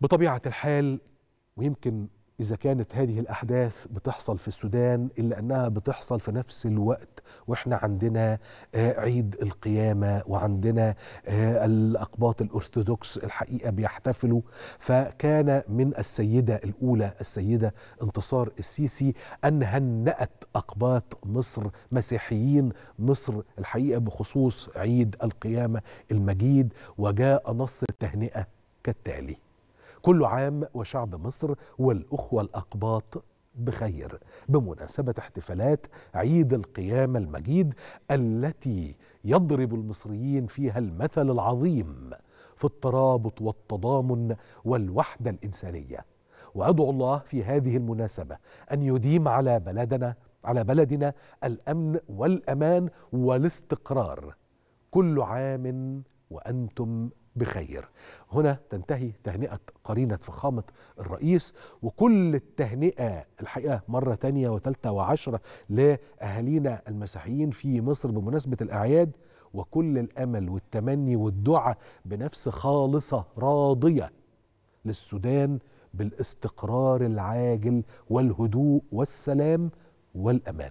بطبيعه الحال ويمكن إذا كانت هذه الأحداث بتحصل في السودان إلا أنها بتحصل في نفس الوقت وإحنا عندنا آه، عيد القيامة وعندنا آه، الأقباط الأرثوذكس الحقيقة بيحتفلوا فكان من السيدة الأولى السيدة انتصار السيسي أن هنأت أقباط مصر مسيحيين مصر الحقيقة بخصوص عيد القيامة المجيد وجاء نص التهنئة كالتالي كل عام وشعب مصر والأخوة الأقباط بخير بمناسبة احتفالات عيد القيامة المجيد التي يضرب المصريين فيها المثل العظيم في الترابط والتضامن والوحدة الإنسانية وأدعو الله في هذه المناسبة أن يديم على بلدنا على بلدنا الأمن والأمان والاستقرار كل عام وأنتم بخير هنا تنتهي تهنئة قرينة فخامة الرئيس وكل التهنئة الحقيقة مرة تانية وثالثة وعشرة لأهالينا المسيحيين في مصر بمناسبة الأعياد وكل الأمل والتمني والدعاء بنفس خالصة راضية للسودان بالاستقرار العاجل والهدوء والسلام والأمان